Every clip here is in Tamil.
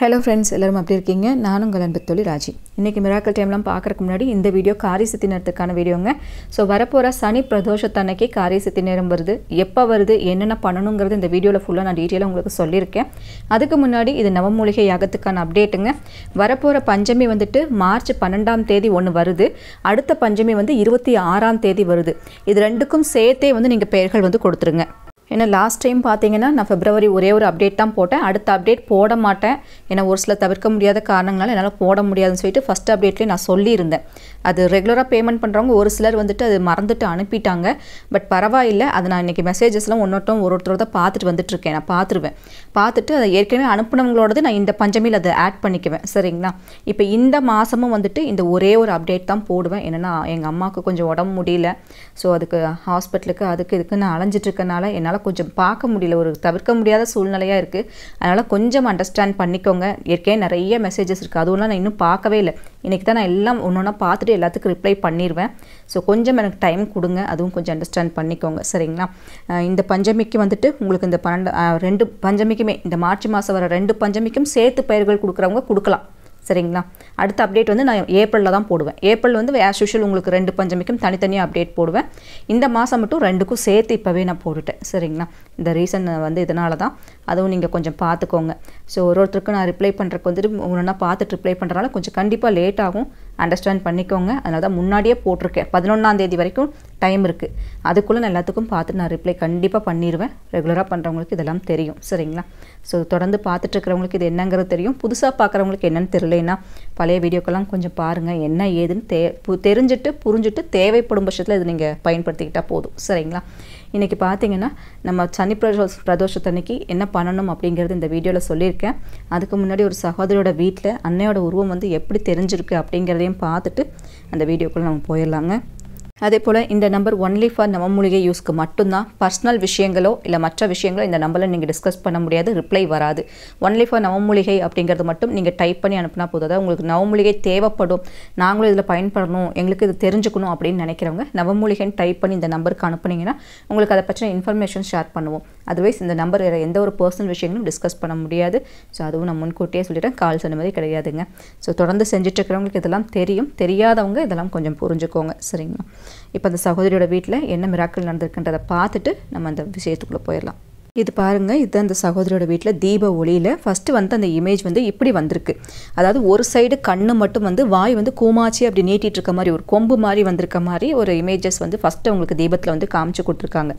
ஹலோ ஃப்ரெண்ட்ஸ் எல்லோரும் அப்படி இருக்கீங்க நானும் உங்கள் அன்பு தொழில் ராஜி இன்றைக்கி மிராக்கல் டைம்லாம் பார்க்குறக்கு முன்னாடி இந்த வீடியோ காரி சித்தி நேரத்துக்கான வீடியோங்க ஸோ வரப்போகிற சனி பிரதோஷத்தன்னைக்கே காரி சித்தி நேரம் வருது எப்போ வருது என்னென்ன பண்ணணுங்கிறது இந்த வீடியோவில் ஃபுல்லாக நான் டீட்டெயிலாக உங்களுக்கு சொல்லியிருக்கேன் அதுக்கு முன்னாடி இது நவமூலிகை யாகத்துக்கான அப்டேட்டுங்க வரப்போகிற பஞ்சமி வந்துட்டு மார்ச் பன்னெண்டாம் தேதி ஒன்று வருது அடுத்த பஞ்சமி வந்து இருபத்தி ஆறாம் தேதி வருது இது ரெண்டுக்கும் சேர்த்தே வந்து நீங்கள் பெயர்கள் வந்து கொடுத்துருங்க ஏன்னா லாஸ்ட் டைம் பார்த்தீங்கன்னா நான் ஃபெப்ரவரி ஒரே ஒரு அப்டேட் தான் போட்டேன் அடுத்த அப்டேட் போட மாட்டேன் ஏன்னா ஒரு சில தவிர்க்க முடியாத காரணங்களால் என்னால் போட முடியாதுன்னு சொல்லிட்டு ஃபஸ்ட் அப்டேட்லேயே நான் சொல்லியிருந்தேன் அது ரெகுலராக பேமெண்ட் பண்ணுறவங்க ஒரு சிலர் வந்துட்டு அது மறந்துட்டு அனுப்பிட்டாங்க பட் பரவாயில்லை அதை நான் இன்றைக்கி மெசேஜஸ்லாம் ஒன்றொட்டும் ஒரு ஒருத்தரோட பார்த்துட்டு வந்துட்டுருக்கேன் நான் பார்த்துருவேன் பார்த்துட்டு அதை ஏற்கனவே அனுப்புனவங்களோடது நான் இந்த பஞ்சமியில் அதை ஆட் பண்ணிக்குவேன் சரிங்களா இப்போ இந்த மாதமும் வந்துட்டு இந்த ஒரே ஒரு அப்டேட் தான் போடுவேன் என்னென்னா எங்கள் அம்மாவுக்கு கொஞ்சம் உடம்பு முடியல ஸோ அதுக்கு ஹாஸ்பிட்டலுக்கு அதுக்கு இதுக்கு நான் அலைஞ்சிட்ருக்கனால என்னால் அதனால் கொஞ்சம் பார்க்க முடியல ஒரு தவிர்க்க முடியாத சூழ்நிலையாக இருக்குது அதனால் கொஞ்சம் அண்டர்ஸ்டாண்ட் பண்ணிக்கோங்க ஏற்கனவே நிறைய மெசேஜஸ் இருக்குது அதுவும் நான் இன்னும் பார்க்கவே இல்லை இன்றைக்கி தான் நான் எல்லாம் ஒன்று ஒன்றா பார்த்துட்டு எல்லாத்துக்கும் ரிப்ளை பண்ணிடுவேன் ஸோ கொஞ்சம் எனக்கு டைம் கொடுங்க அதுவும் கொஞ்சம் அண்டர்ஸ்டாண்ட் பண்ணிக்கோங்க சரிங்களா இந்த பஞ்சமிக்கு வந்துட்டு உங்களுக்கு இந்த பன்னெண்டு ரெண்டு பஞ்சமிக்குமே இந்த மார்ச் மாதம் வர ரெண்டு பஞ்சமிக்கும் சேர்த்து பயிர்கள் கொடுக்குறவங்க கொடுக்கலாம் சரிங்களா அடுத்த அப்டேட் வந்து நான் ஏப்ரலில் தான் போடுவேன் ஏப்ரல் வந்து ஆஸ் யூஷுவல் உங்களுக்கு ரெண்டு பஞ்சமிக்கும் தனித்தனியாக அப்டேட் போடுவேன் இந்த மாதம் மட்டும் ரெண்டுக்கும் சேர்த்து இப்போவே நான் போட்டுட்டேன் சரிங்களா இந்த ரீசன் வந்து இதனால தான் அதுவும் நீங்கள் கொஞ்சம் பார்த்துக்கோங்க ஸோ ஒரு ஒருத்தருக்கும் நான் ரிப்ளை பண்ணுறக்கு வந்துட்டு ஒன்றுனா பார்த்துட்டு ரிப்ளை பண்ணுறனால கொஞ்சம் கண்டிப்பாக லேட் ஆகும் அண்டர்ஸ்டாண்ட் பண்ணிக்கோங்க அதனால தான் முன்னாடியே போட்டிருக்கேன் பதினொன்றாந்தேதி வரைக்கும் டைம் இருக்குது அதுக்குள்ளே நான் எல்லாத்துக்கும் பார்த்துட்டு நான் ரிப்ளை கண்டிப்பாக பண்ணிடுவேன் ரெகுலராக பண்ணுறவங்களுக்கு இதெல்லாம் தெரியும் சரிங்களா ஸோ தொடர்ந்து பார்த்துட்ருக்கிறவங்களுக்கு இது என்னங்கிறது தெரியும் புதுசாக பார்க்குறவங்களுக்கு என்னென்னு தெரியலன்னா பழைய வீடியோக்கெல்லாம் கொஞ்சம் பாருங்கள் என்ன ஏதுன்னு தே தெரிஞ்சுட்டு புரிஞ்சுட்டு தேவைப்படும் பட்சத்தில் இது நீங்கள் பயன்படுத்திக்கிட்டால் போதும் சரிங்களா இன்றைக்கி பார்த்தீங்கன்னா நம்ம சனி பிரதோஷ பிரதோஷத்தன்னைக்கு என்ன பண்ணணும் அப்படிங்கிறது இந்த வீடியோவில் சொல்லியிருக்கேன் அதுக்கு முன்னாடி ஒரு சகோதரியோட வீட்டில் அன்னையோட உருவம் வந்து எப்படி தெரிஞ்சிருக்கு அப்படிங்கிறதையும் பார்த்துட்டு அந்த வீடியோக்குள்ளே நம்ம போயிடலாங்க அதே போல் இந்த நம்பர் ஒன்லி ஃபார் நவமூலிகை யூஸ்க்கு மட்டும்தான் பர்சனல் விஷயங்களோ இல்லை மற்ற விஷயங்களோ இந்த நம்பரில் நீங்கள் டிஸ்கஸ் பண்ண முடியாது ரிப்ளை வராது ஒன்லி ஃபார் நவமூலிகை அப்படிங்கிறது மட்டும் நீங்கள் டைப் பண்ணி அனுப்பினா போதும் அதாவது உங்களுக்கு நவமூலிகை தேவைப்படும் நாங்களும் இதில் பயன்படணும் எங்களுக்கு இது தெரிஞ்சுக்கணும் அப்படின்னு நினைக்கிறவங்க நவமூலிகைன்னு டைப் பண்ணி இந்த நம்பருக்கு அனுப்புனீங்கன்னா உங்களுக்கு அதை பற்றின இன்ஃபர்மேஷன் ஷேர் பண்ணுவோம் அதர்வைஸ் இந்த நம்பர் வேறு எந்த ஒரு பர்சனல் விஷயங்களும் டிஸ்கஸ் பண்ண முடியாது ஸோ அதுவும் நான் முன்கூட்டியே சொல்லிவிட்டேன் கால் சொன்ன கிடையாதுங்க ஸோ தொடர்ந்து செஞ்சுட்டு இருக்கிறவங்களுக்கு இதெல்லாம் தெரியும் தெரியாதவங்க இதெல்லாம் கொஞ்சம் புரிஞ்சுக்கோங்க சரிங்களா இப்போ அந்த சகோதரியோட வீட்டில் என்ன மிராக்கள் நடந்திருக்குன்றதை பார்த்துட்டு நம்ம அந்த விஷயத்துக்குள்ளே போயிடலாம் இது பாருங்கள் இது அந்த சகோதரியோட வீட்டில் தீப ஒளியில் ஃபஸ்ட்டு வந்து அந்த இமேஜ் வந்து இப்படி வந்திருக்கு அதாவது ஒரு சைடு கண்ணு மட்டும் வந்து வாய் வந்து கூமாச்சி அப்படி நீட்டிட்டு இருக்க மாதிரி ஒரு கொம்பு மாதிரி வந்திருக்க மாதிரி ஒரு இமேஜஸ் வந்து ஃபஸ்ட்டு அவங்களுக்கு தீபத்தில் வந்து காமிச்சு கொடுத்துருக்காங்க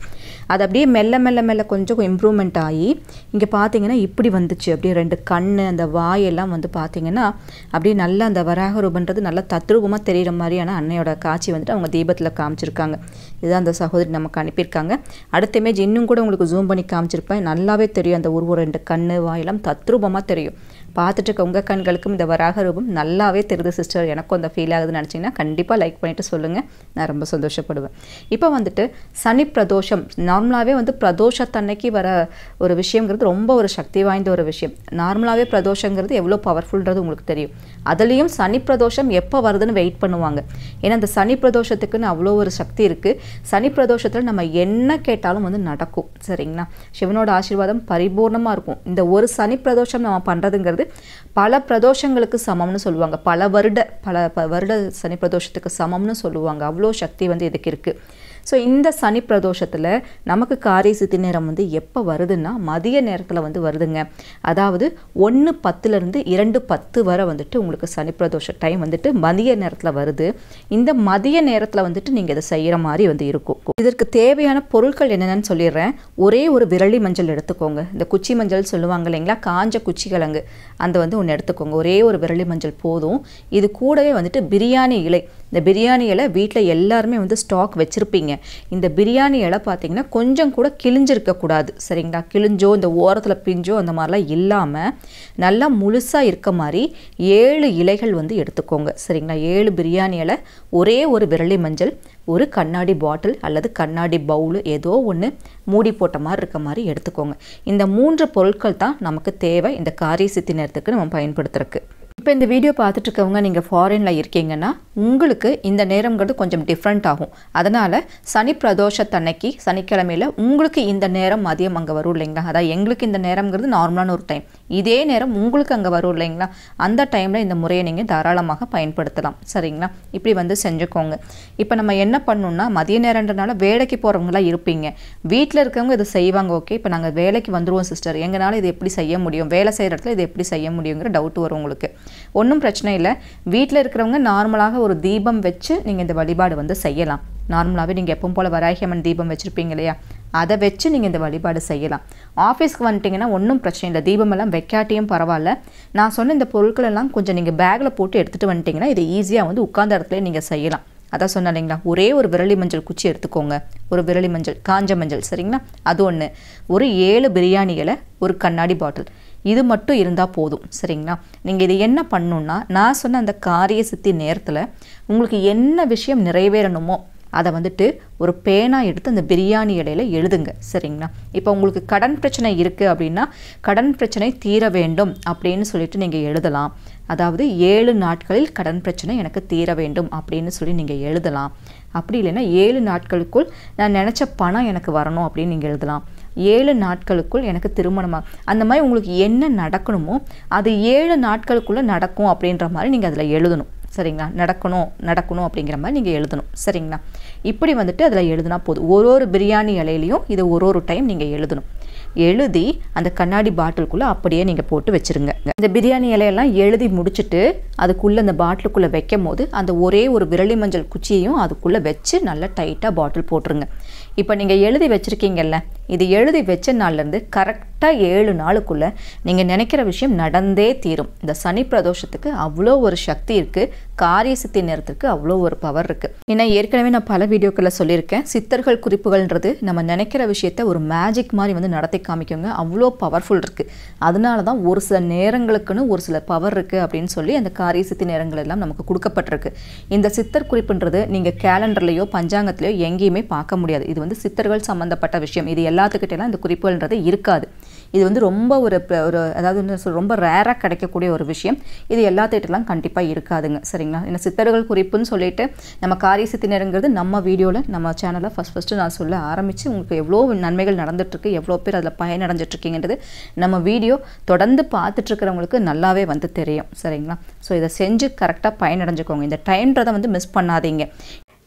அது அப்படியே மெல்ல மெல்ல மெல்ல கொஞ்சம் இம்ப்ரூவ்மெண்ட் ஆகி இங்கே பார்த்தீங்கன்னா இப்படி வந்துச்சு அப்படியே ரெண்டு கண் அந்த வாயெல்லாம் வந்து பார்த்தீங்கன்னா அப்படியே நல்லா அந்த வராக ரூபன்றது நல்லா தத்ரூபமாக தெரிகிற மாதிரியான அன்னையோட காட்சி வந்துட்டு அவங்க தீபத்தில் காமிச்சிருக்காங்க இதுதான் அந்த சகோதரி நமக்கு அனுப்பியிருக்காங்க அடுத்த இமேஜ் இன்னும் கூட உங்களுக்கு ஜூம் பண்ணி காமிச்சு காமிச்சிருப்பேன் நல்லாவே தெரியும் அந்த உருவம் ரெண்டு கண்ணு வாயெல்லாம் தத்ரூபமாக தெரியும் பார்த்துட்டு உங்கள் கண்களுக்கும் இந்த வராக ரூபம் நல்லாவே தெரியுது சிஸ்டர் எனக்கும் அந்த ஃபீல் ஆகுதுன்னு நினச்சிங்கன்னா கண்டிப்பாக லைக் பண்ணிவிட்டு சொல்லுங்கள் நான் ரொம்ப சந்தோஷப்படுவேன் இப்போ வந்துட்டு சனி பிரதோஷம் நார்மலாகவே வந்து பிரதோஷத்தன்னைக்கு வர ஒரு விஷயங்கிறது ரொம்ப ஒரு சக்தி வாய்ந்த ஒரு விஷயம் நார்மலாகவே பிரதோஷங்கிறது எவ்வளோ பவர்ஃபுல்ன்றது உங்களுக்கு தெரியும் அதுலேயும் சனி பிரதோஷம் எப்போ வருதுன்னு வெயிட் பண்ணுவாங்க ஏன்னா அந்த சனி பிரதோஷத்துக்குன்னு அவ்வளோ ஒரு சக்தி இருக்குது சனி பிரதோஷத்தில் நம்ம என்ன கேட்டாலும் வந்து நடக்கும் சரிங்களா சிவனோட ஆசீர்வாதம் பரிபூர்ணமாக இருக்கும் இந்த ஒரு சனி பிரதோஷம் நம்ம பண்ணுறதுங்கிறது பல பிரதோஷங்களுக்கு சமம்னு சொல்லுவாங்க பல வருட பல வருட சனி பிரதோஷத்துக்கு சமம்னு சொல்லுவாங்க அவ்வளோ சக்தி வந்து இதுக்கு இருக்குது ஸோ இந்த சனி பிரதோஷத்தில் நமக்கு காரிய சித்தி நேரம் வந்து எப்போ வருதுன்னா மதிய நேரத்தில் வந்து வருதுங்க அதாவது ஒன்று பத்துலேருந்து இரண்டு பத்து வரை வந்துட்டு உங்களுக்கு சனி பிரதோஷ டைம் வந்துட்டு மதிய நேரத்தில் வருது இந்த மதிய நேரத்தில் வந்துட்டு நீங்கள் இதை செய்கிற மாதிரி வந்து இருக்கும் இதற்கு தேவையான பொருட்கள் என்னென்னு சொல்லிடுறேன் ஒரே ஒரு விரலி மஞ்சள் எடுத்துக்கோங்க இந்த குச்சி மஞ்சள் சொல்லுவாங்க இல்லைங்களா காஞ்ச குச்சி கிழங்கு அந்த வந்து ஒன்று எடுத்துக்கோங்க ஒரே ஒரு விரலி மஞ்சள் போதும் இது கூடவே வந்துட்டு பிரியாணி இலை இந்த பிரியாணி இலை வீட்டில் எல்லாருமே வந்து ஸ்டாக் வச்சுருப்பீங்க இந்த பிரியாணி இலை பார்த்தீங்கன்னா கொஞ்சம் கூட கிழிஞ்சிருக்கக்கூடாது சரிங்களா கிழிஞ்சோ இந்த ஓரத்தில் பிஞ்சோ அந்த மாதிரிலாம் இல்லாமல் நல்லா முழுசாக இருக்க மாதிரி ஏழு இலைகள் வந்து எடுத்துக்கோங்க சரிங்களா ஏழு பிரியாணி இலை ஒரே ஒரு விரலி மஞ்சள் ஒரு கண்ணாடி பாட்டில் அல்லது கண்ணாடி பவுல் ஏதோ ஒன்று மூடி போட்ட மாதிரி இருக்க மாதிரி எடுத்துக்கோங்க இந்த மூன்று பொருட்கள் தான் நமக்கு தேவை இந்த காரிய சித்தி நேரத்துக்கு நம்ம பயன்படுத்துறதுக்கு இப்போ இந்த வீடியோ பார்த்துட்டு இருக்கவங்க நீங்கள் ஃபாரினில் இருக்கீங்கன்னா உங்களுக்கு இந்த நேரங்கிறது கொஞ்சம் டிஃப்ரெண்ட் ஆகும் அதனால் சனி பிரதோஷத்தன்னைக்கு சனிக்கிழமையில் உங்களுக்கு இந்த நேரம் மதியம் அங்கே வரும் இல்லைங்களா அதாவது எங்களுக்கு இந்த நேரங்கிறது நார்மலான ஒரு டைம் இதே நேரம் உங்களுக்கு அங்கே வரும் இல்லைங்களா அந்த டைமில் இந்த முறையை நீங்கள் தாராளமாக பயன்படுத்தலாம் சரிங்களா இப்படி வந்து செஞ்சுக்கோங்க இப்போ நம்ம என்ன பண்ணணும்னா மதிய நேரன்றனால வேலைக்கு போகிறவங்களாம் இருப்பீங்க வீட்டில் இருக்கவங்க இதை செய்வாங்க ஓகே இப்போ நாங்கள் வேலைக்கு வந்துடுவோம் சிஸ்டர் எங்களால் இது எப்படி செய்ய முடியும் வேலை செய்கிற இடத்துல இது எப்படி செய்ய முடியுங்கிற டவுட் வரும் உங்களுக்கு ஒன்றும் பிரச்சனை இல்லை வீட்டில் இருக்கிறவங்க நார்மலாக ஒரு தீபம் வச்சு நீங்கள் இந்த வழிபாடு வந்து செய்யலாம் நார்மலாகவே நீங்கள் எப்பவும் போல் வராகியம்மன் தீபம் வச்சுருப்பீங்க இல்லையா அதை வச்சு நீங்கள் இந்த வழிபாடு செய்யலாம் ஆஃபீஸ்க்கு வந்துட்டிங்கன்னா ஒன்றும் பிரச்சனை இல்லை தீபமெல்லாம் வைக்காட்டியும் பரவாயில்ல நான் சொன்ன இந்த பொருட்கள் எல்லாம் கொஞ்சம் நீங்கள் பேக்கில் போட்டு எடுத்துகிட்டு வந்துட்டிங்கன்னா இதை ஈஸியாக வந்து உட்காந்த இடத்துல நீங்கள் செய்யலாம் அதான் சொன்னேன் இல்லைங்களா ஒரே ஒரு விரலி மஞ்சள் குச்சி எடுத்துக்கோங்க ஒரு விரலி மஞ்சள் காஞ்ச மஞ்சள் சரிங்களா அது ஒன்று ஒரு ஏழு பிரியாணி இலை ஒரு கண்ணாடி பாட்டில் இது மட்டும் இருந்தால் போதும் சரிங்களா நீங்கள் இது என்ன பண்ணணுன்னா நான் சொன்ன அந்த காரிய சித்தி நேரத்தில் உங்களுக்கு என்ன விஷயம் நிறைவேறணுமோ அதை வந்துட்டு ஒரு பேனா எடுத்து அந்த பிரியாணி இடையில எழுதுங்க சரிங்களா இப்போ உங்களுக்கு கடன் பிரச்சனை இருக்குது அப்படின்னா கடன் பிரச்சனை தீர வேண்டும் அப்படின்னு சொல்லிட்டு நீங்கள் எழுதலாம் அதாவது ஏழு நாட்களில் கடன் பிரச்சனை எனக்கு தீர வேண்டும் அப்படின்னு சொல்லி நீங்கள் எழுதலாம் அப்படி இல்லைன்னா ஏழு நாட்களுக்குள் நான் நினச்ச பணம் எனக்கு வரணும் அப்படின்னு நீங்கள் எழுதலாம் ஏழு நாட்களுக்குள் எனக்கு திருமணமாக அந்த மாதிரி உங்களுக்கு என்ன நடக்கணுமோ அது ஏழு நாட்களுக்குள்ளே நடக்கும் அப்படின்ற மாதிரி நீங்கள் அதில் எழுதணும் சரிங்களா நடக்கணும் நடக்கணும் அப்படிங்கிற மாதிரி நீங்கள் எழுதணும் சரிங்களா இப்படி வந்துட்டு அதில் எழுதுனா போதும் ஒரு ஒரு பிரியாணி இலையிலையும் இதை ஒரு ஒரு டைம் நீங்கள் எழுதணும் எழுதி அந்த கண்ணாடி பாட்டிலுக்குள்ளே அப்படியே நீங்கள் போட்டு வச்சுருங்க இந்த பிரியாணி இலையெல்லாம் எழுதி முடிச்சுட்டு அதுக்குள்ளே அந்த பாட்டிலுக்குள்ளே வைக்கும் போது அந்த ஒரே ஒரு விரலி மஞ்சள் குச்சியையும் அதுக்குள்ளே வச்சு நல்லா டைட்டாக பாட்டில் போட்டுருங்க இப்போ நீங்கள் எழுதி வச்சுருக்கீங்கல்ல இது எழுதி வச்ச நாள்லேருந்து கரெக்டாக ஏழு நாளுக்குள்ளே நீங்கள் நினைக்கிற விஷயம் நடந்தே தீரும் இந்த சனி பிரதோஷத்துக்கு அவ்வளோ ஒரு சக்தி இருக்குது காரிய சித்தி நேரத்திற்கு அவ்வளோ ஒரு பவர் இருக்குது ஏன்னா ஏற்கனவே நான் பல வீடியோக்களில் சொல்லியிருக்கேன் சித்தர்கள் குறிப்புகள்ன்றது நம்ம நினைக்கிற விஷயத்த ஒரு மேஜிக் மாதிரி வந்து நடத்தி காமிக்கோங்க அவ்வளோ பவர்ஃபுல் இருக்குது அதனால தான் ஒரு சில நேரங்களுக்குன்னு ஒரு சில பவர் இருக்குது அப்படின்னு சொல்லி அந்த காரிய சித்தி நேரங்கள் எல்லாம் நமக்கு கொடுக்கப்பட்டிருக்கு இந்த சித்தர் குறிப்புன்றது நீங்கள் கேலண்டர்லையோ பஞ்சாங்கத்திலையோ எங்கேயுமே பார்க்க முடியாது இது வந்து சித்தர்கள் சம்மந்தப்பட்ட விஷயம் இது எல்லாம் எல்லாத்துக்கிட்டலாம் இந்த குறிப்புகள்ன்றது இருக்காது இது வந்து ரொம்ப ஒரு ஒரு அதாவது ரொம்ப ரேராக கிடைக்கக்கூடிய ஒரு விஷயம் இது எல்லாத்திட்டலாம் கண்டிப்பாக இருக்காதுங்க சரிங்களா ஏன்னா சித்தர்கள் குறிப்புன்னு சொல்லிட்டு நம்ம காரிய சித்தினருங்கிறது நம்ம வீடியோவில் நம்ம சேனலில் ஃபஸ்ட் ஃபஸ்ட்டு நான் சொல்ல ஆரம்பித்து உங்களுக்கு எவ்வளோ நன்மைகள் நடந்துட்டுருக்கு எவ்வளோ பேர் அதில் பயனடைஞ்சிட்ருக்கீங்கன்றது நம்ம வீடியோ தொடர்ந்து பார்த்துட்ருக்கிறவங்களுக்கு நல்லாவே வந்து தெரியும் சரிங்களா ஸோ இதை செஞ்சு கரெக்டாக பயனடைஞ்சுக்கோங்க இந்த டைம்ன்றதை வந்து மிஸ் பண்ணாதீங்க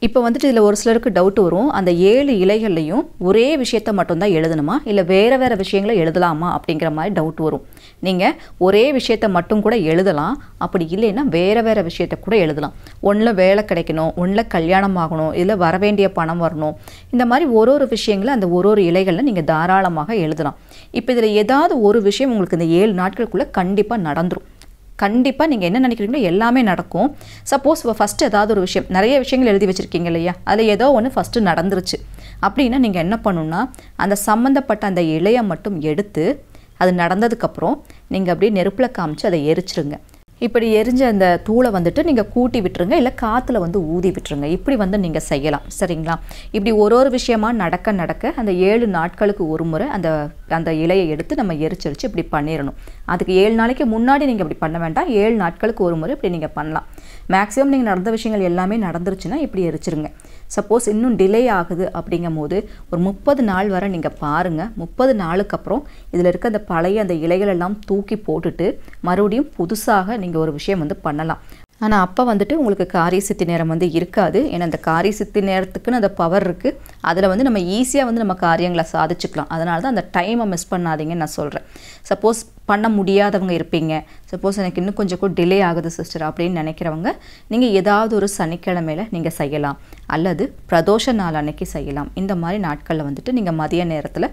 இப்போ வந்துட்டு இதில் ஒரு சிலருக்கு டவுட் வரும் அந்த ஏழு இலைகள்லையும் ஒரே விஷயத்த மட்டும்தான் எழுதணுமா இல்லை வேறு வேறு விஷயங்களை எழுதலாமா அப்படிங்கிற மாதிரி டவுட் வரும் நீங்கள் ஒரே விஷயத்த மட்டும் கூட எழுதலாம் அப்படி இல்லைன்னா வேறு வேறு விஷயத்த கூட எழுதலாம் ஒன்றில் வேலை கிடைக்கணும் ஒன்றில் கல்யாணம் ஆகணும் இதில் வர வேண்டிய பணம் வரணும் இந்த மாதிரி ஒரு ஒரு விஷயங்களை அந்த ஒரு ஒரு இலைகளில் நீங்கள் தாராளமாக எழுதலாம் இப்போ இதில் ஏதாவது ஒரு விஷயம் உங்களுக்கு இந்த ஏழு நாட்களுக்குள்ளே கண்டிப்பாக நடந்துடும் கண்டிப்பாக நீங்கள் என்ன நினைக்கிறீங்களோ எல்லாமே நடக்கும் சப்போஸ் ஃபஸ்ட்டு ஏதாவது ஒரு விஷயம் நிறைய விஷயங்கள் எழுதி வச்சுருக்கீங்க இல்லையா அதில் ஏதோ ஒன்று ஃபஸ்ட்டு நடந்துருச்சு அப்படின்னா நீங்கள் என்ன பண்ணணுன்னா அந்த சம்மந்தப்பட்ட அந்த இலையை மட்டும் எடுத்து அது நடந்ததுக்கப்புறம் நீங்கள் அப்படியே நெருப்பில் காமிச்சு அதை எரிச்சிருங்க இப்படி எரிஞ்ச அந்த தூளை வந்துட்டு நீங்கள் கூட்டி விட்டுருங்க இல்லை காற்றுல வந்து ஊதி விட்டுருங்க இப்படி வந்து நீங்கள் செய்யலாம் சரிங்களா இப்படி ஒரு ஒரு விஷயமாக நடக்க நடக்க அந்த ஏழு நாட்களுக்கு ஒரு முறை அந்த அந்த இலையை எடுத்து நம்ம எரிச்சரிச்சு இப்படி பண்ணிடணும் அதுக்கு ஏழு நாளைக்கு முன்னாடி நீங்கள் இப்படி பண்ண வேண்டாம் ஏழு நாட்களுக்கு ஒரு முறை இப்படி நீங்கள் பண்ணலாம் மேக்ஸிமம் நீங்கள் நடந்த விஷயங்கள் எல்லாமே நடந்துருச்சுன்னா இப்படி எரிச்சிருங்க சப்போஸ் இன்னும் டிலே ஆகுது அப்படிங்கும் போது ஒரு முப்பது நாள் வரை நீங்கள் பாருங்கள் முப்பது நாளுக்கு அப்புறம் இதில் இருக்க அந்த பழைய அந்த இலைகளெல்லாம் தூக்கி போட்டுட்டு மறுபடியும் புதுசாக நீங்கள் ஒரு விஷயம் வந்து பண்ணலாம் ஆனால் அப்போ வந்துட்டு உங்களுக்கு காரிய சித்தி நேரம் வந்து இருக்காது ஏன்னா அந்த காரிய சித்தி நேரத்துக்குன்னு அந்த பவர் இருக்குது அதில் வந்து நம்ம ஈஸியாக வந்து நம்ம காரியங்களை சாதிச்சுக்கலாம் அதனால தான் அந்த டைமை மிஸ் பண்ணாதீங்கன்னு நான் சொல்கிறேன் சப்போஸ் பண்ண முடியாதவங்க இருப்பீங்க சப்போஸ் எனக்கு இன்னும் கொஞ்சம் கூட டிலே ஆகுது சிஸ்டர் அப்படின்னு நினைக்கிறவங்க நீங்கள் ஏதாவது ஒரு சனிக்கிழமையில் நீங்கள் செய்யலாம் அல்லது பிரதோஷ நாள் அன்னைக்கு செய்யலாம் இந்த மாதிரி நாட்களில் வந்துட்டு நீங்கள் மதிய நேரத்தில்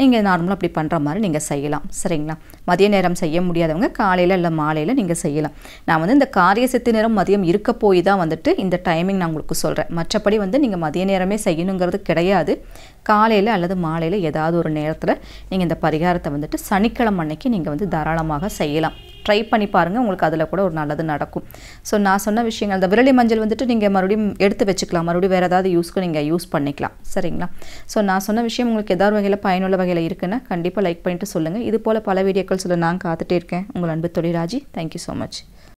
நீங்கள் நார்மலாக அப்படி பண்ணுற மாதிரி நீங்கள் செய்யலாம் சரிங்களா மதிய நேரம் செய்ய முடியாதவங்க காலையில் இல்லை மாலையில் நீங்கள் செய்யலாம் நான் வந்து இந்த காரிய சித்தி நேரம் மதியம் இருக்க போய் தான் வந்துட்டு இந்த டைமிங் நான் உங்களுக்கு சொல்கிறேன் மற்றபடி வந்து நீங்கள் மதிய நேரமே செய்யணுங்கிறது கிடையாது காலையில் அல்லது மாலையில் ஏதாவது ஒரு நேரத்தில் நீங்கள் இந்த பரிகாரத்தை வந்துட்டு சனிக்கிழமை அன்னைக்கு நீங்கள் வந்து தாராளமாக செய்யலாம் ட்ரை பண்ணி பாருங்கள் உங்களுக்கு அதில் கூட ஒரு நல்லது நடக்கும் ஸோ நான் சொன்ன விஷயங்கள் அந்த விரலி மஞ்சள் வந்துட்டு நீங்கள் மறுபடியும் எடுத்து வச்சுக்கலாம் மறுபடியும் வேறு ஏதாவது யூஸ்க்கு நீங்கள் யூஸ் பண்ணிக்கலாம் சரிங்களா ஸோ நான் சொன்ன விஷயம் உங்களுக்கு ஏதாவது வகையில் பயனுள்ள வகையில் இருக்குன்னா கண்டிப்பாக லைக் பண்ணிவிட்டு சொல்லுங்கள் இது போல் பல வீடியோக்கள் சொல்ல நான் காத்துட்டே இருக்கேன் உங்கள் அன்பு தொழிலாஜி தேங்க்யூ ஸோ மச்